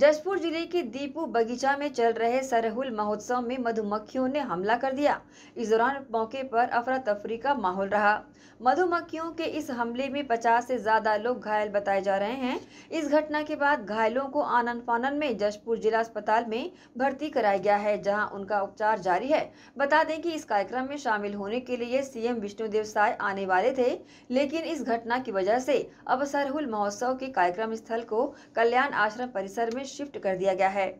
जसपुर जिले के दीपू बगीचा में चल रहे सरहुल महोत्सव में मधुमक्खियों ने हमला कर दिया इस दौरान मौके पर अफरा तफरी का माहौल रहा मधुमक्खियों के इस हमले में 50 से ज्यादा लोग घायल बताए जा रहे हैं इस घटना के बाद घायलों को आनंद फानन में जसपुर जिला अस्पताल में भर्ती कराया गया है जहाँ उनका उपचार जारी है बता दें की इस कार्यक्रम में शामिल होने के लिए सीएम विष्णुदेव साय आने वाले थे लेकिन इस घटना की वजह से अब सरहुल महोत्सव के कार्यक्रम स्थल को कल्याण आश्रम परिसर में में शिफ्ट कर दिया गया है